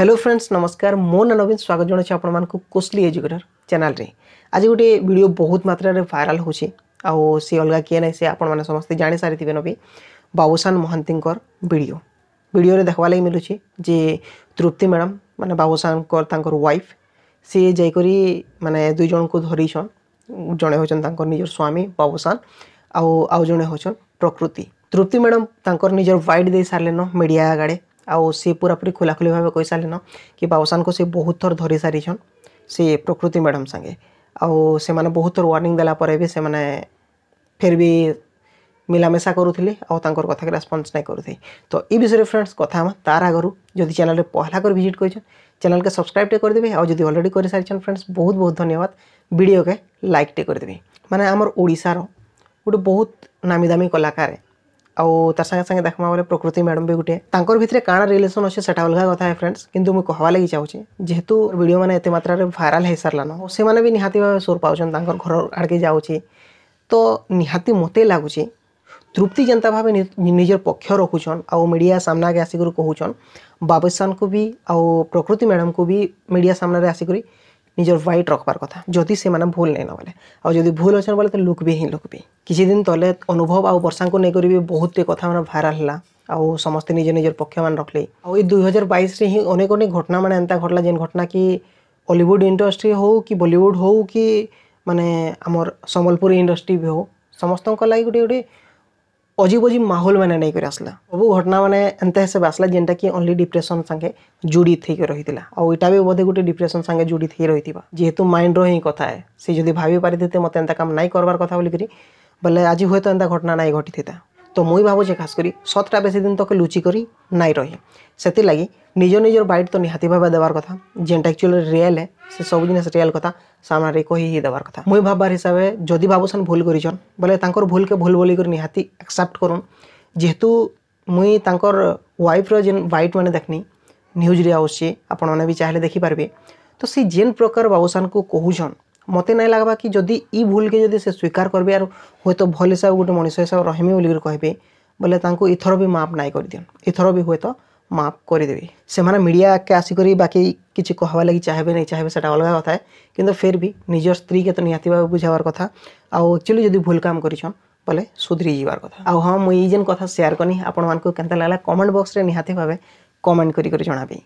hello friends नमस्कार मो ना नवीन स्वागत जनाऊँ आपण कोसली एजुकेटर चैनल आज गोटे भिड बहुत मात्र भाइराल हो सी अलग किए ना से आपण समस्ते जाणी सारी नबी बाबूसान महांती भिड भिडियो देखवा लगी मिलूँ जे तृप्ति मैडम मान बाबूसान वाइफ सी जाकरी मानने दुईज को धरीछन जड़े हो निजर स्वामी बाबूसान आउ आउ जड़े हो प्रकृति तृप्ति मैडम तर निजर वाइट दे सारे न मीडिया आड़े ଆଉ ସେ ପୁରାପୁରି ଖୋଲାଖୋଲି ଭାବେ କହିସାରିଲେନ କି ବାବୁସାନଙ୍କୁ ସେ ବହୁତ ଥର ଧରି ସାରିଛନ୍ ସେ ପ୍ରକୃତି ମ୍ୟାଡ଼ାମ୍ ସାଙ୍ଗେ ଆଉ ସେମାନେ ବହୁତ ଥର ୱାର୍ଣ୍ଣିଂ ଦେଲା ପରେ ବି ସେମାନେ ଫେର୍ ବି ମିଲାମିଶା କରୁଥିଲେ ଆଉ ତାଙ୍କର କଥାକୁ ରେସ୍ପନ୍ସ ନାଇଁ କରୁଥିଲେ ତ ଏ ବିଷୟରେ ଫ୍ରେଣ୍ଡସ୍ କଥା ହେବା ତାର ଆଗରୁ ଯଦି ଚ୍ୟାନେଲ୍ରେ ପହଲା କରି ଭିଜିଟ୍ କରିଛନ୍ ଚ୍ୟାନେଲ୍କେ ସବସ୍କ୍ରାଇବ୍ଟେ କରିଦେବେ ଆଉ ଯଦି ଅଲରେଡ଼ି କରିସାରିଛନ୍ ଫ୍ରେଣ୍ଡସ୍ ବହୁତ ବହୁତ ଧନ୍ୟବାଦ ଭିଡ଼ିଓକେ ଲାଇକ୍ଟେ କରିଦେବେ ମାନେ ଆମର ଓଡ଼ିଶାର ଗୋଟେ ବହୁତ ନାମୀ ଦାମୀ କଳାକାର ଆଉ ତାର ସାଙ୍ଗେ ସାଙ୍ଗେ ଦେଖ୍ମା ବେଲେ ପ୍ରକୃତି ମ୍ୟାଡ଼ମ୍ ବି ଗୁଟେ ତାଙ୍କର ଭିତରେ କାଣା ରିଲେସନ୍ ଅଛି ସେଟା ଅଲଗା କଥା ହେ ଫ୍ରେଣ୍ଡସ୍ କିନ୍ତୁ ମୁଁ କହବା ଲାଗି ଚାହୁଁଛି ଯେହେତୁ ଭିଡ଼ିଓ ମାନେ ଏତେ ମାତ୍ରାରେ ଭାଇରାଲ୍ ହେଇସାରିଲାନ ଓ ସେମାନେ ବି ନିହାତି ଭାବେ ସୋର୍ ପାଉଛନ୍ତି ତାଙ୍କର ଘର ଆଡ଼କେ ଯାଉଛି ତ ନିହାତି ମୋତେ ଲାଗୁଛି ତୃପ୍ତି ଯେନ୍ତା ଭାବେ ନିଜର ପକ୍ଷ ରଖୁଛନ୍ ଆଉ ମିଡ଼ିଆ ସାମ୍ନାକେ ଆସିକରି କହୁଛନ୍ ବାବୁସ୍ ସାର୍ଙ୍କୁ ବି ଆଉ ପ୍ରକୃତି ମ୍ୟାଡ଼ମ୍କୁ ବି ମିଡ଼ିଆ ସାମ୍ନାରେ ଆସିକରି ନିଜର ହ୍ୱାଇଟ୍ ରଖବାର କଥା ଯଦି ସେମାନେ ଭୁଲ ନାଇଁ ନ ବୋଲେ ଆଉ ଯଦି ଭୁଲ ଅଛନ୍ ବୋଲେ ତ ଲୁକ୍ବେ ହିଁ ଲୁକ୍ବେ କିଛି ଦିନ ତଳେ ଅନୁଭବ ଆଉ ବର୍ଷାଙ୍କୁ ନେଇକରି ବି ବହୁତ କଥାମାନେ ଭାଇରାଲ ହେଲା ଆଉ ସମସ୍ତେ ନିଜ ନିଜର ପକ୍ଷମାନ ରଖିଲେ ଆଉ ଏଇ ଦୁଇ ହଜାର ବାଇଶରେ ହିଁ ଅନେକ ଅନେକ ଘଟଣାମାନେ ଏନ୍ତା ଘଟଲା ଯେନ୍ ଘଟଣା କି ଅଲିଉଡ଼ ଇଣ୍ଡଷ୍ଟ୍ରି ହଉ କି ବଲିଉଡ଼ ହଉ କି ମାନେ ଆମର ସମ୍ବଲପୁରୀ ଇଣ୍ଡଷ୍ଟ୍ରି ବି ହଉ ସମସ୍ତଙ୍କ ଲାଗି ଗୋଟେ ଗୋଟେ ଅଜିବ ଅଜିବ ମାହୋଲ ମାନେ ନେଇକରି ଆସିଲା ସବୁ ଘଟଣା ମାନେ ଏନ୍ତା ହିସାବ ଆସିଲା ଯେନ୍ଟାକି ଅନ୍ଲି ଡିପ୍ରେସନ୍ ସାଙ୍ଗେ ଜୁଡ଼ିତ ହେଇକି ରହିଥିଲା ଆଉ ଏଇଟା ବି ବୋଧେ ଗୋଟେ ଡିପ୍ରେସନ୍ ସାଙ୍ଗେ ଜୁଡ଼ିତ ହେଇ ରହିଥିବା ଯେହେତୁ ମାଇଣ୍ଡର ହିଁ କଥା ହେ ସେ ଯଦି ଭାବି ପାରିଥିତେ ମୋତେ ଏନ୍ତା କାମ ନାଇଁ କରବାର କଥା ବୋଲିକରି ବେଲେ ଆଜି ହୁଏତ ଏନ୍ତା ଘଟଣା ନାଇଁ ଘଟିଥିତା ତ ମୁଇଁ ଭାବୁଛେ ଖାସ୍ କରି ସତ୍ଟା ବେଶୀ ଦିନ ତକ ଲୁଚିକରି ନାଇଁ ରହେ ସେଥିର୍ଲାଗି ନିଜ ନିଜର ବାଇଟ୍ ତ ନିହାତି ଭାବେ ଦେବାର କଥା ଯେନ୍ଟା ଆକ୍ଚୁଆଲି ରିଏଲ୍ ହେ ସେ ସବୁ ଜିନିଷ ରିଏଲ୍ କଥା ସାମ୍ନାରେ କହି ହିଁ ଦେବାର କଥା ମୁଇଁ ଭାବବାର ହିସାବେ ଯଦି ଭାବୁଛନ୍ ଭୁଲ କରିଛନ୍ ବୋଲେ ତାଙ୍କର ଭୁଲକେ ଭୁଲ ବୋଲିକରି ନିହାତି ଆକ୍ସେପ୍ଟ କରୁନ୍ ଯେହେତୁ ମୁଇଁ ତାଙ୍କର ୱାଇଫ୍ର ଯେନ୍ ବାଇଟ୍ ମାନେ ଦେଖ୍ନି ନ୍ୟୁଜ୍ରେ ଆସୁଛି ଆପଣମାନେ ବି ଚାହିଁଲେ ଦେଖିପାରିବେ ତ ସେ ଯେନ୍ ପ୍ରକାର ବାବୁସାନକୁ କହୁଛନ୍ মতো নাই লাগবা কি যদি ই ভুলকে যদি সে স্বীকার করবে আর হয়তো ভল হিসাবে গোটে মনিষ হিসাবে রহমি বলি কহবে ବୋଲେ ତାଙ୍କୁ ଏଥର ବି ମାଫ୍ ନାଇଁ କରିଦିଅନ୍ ଏଥର ବି ହୁଏତ ମାଫ୍ କରିଦେବି ସେମାନେ ମିଡ଼ିଆକେ ଆସିକରି ବାକି କିଛି କହବା ଲାଗି ଚାହିଁବେ ନାଇଁ ଚାହିଁବେ ସେଟା ଅଲଗା କଥା କିନ୍ତୁ ଫେର୍ ବି ନିଜର ସ୍ତ୍ରୀକେ ତ ନିହାତି ଭାବେ ବୁଝାବାର କଥା ଆଉ ଆକ୍ଚୁଆଲି ଯଦି ଭୁଲ କାମ କରିଛନ୍ ବୋଲେ ସୁଧରି ଯିବାର କଥା ଆଉ ହଁ ମୁଇଁ ଏଇ ଯେନ୍ କଥା ସେୟାର କନି ଆପଣମାନଙ୍କୁ କେନ୍ତା ଲାଗଲା କମେଣ୍ଟ ବକ୍ସରେ ନିହାତି ଭାବେ କମେଣ୍ଟ କରି କରି ଜଣାବି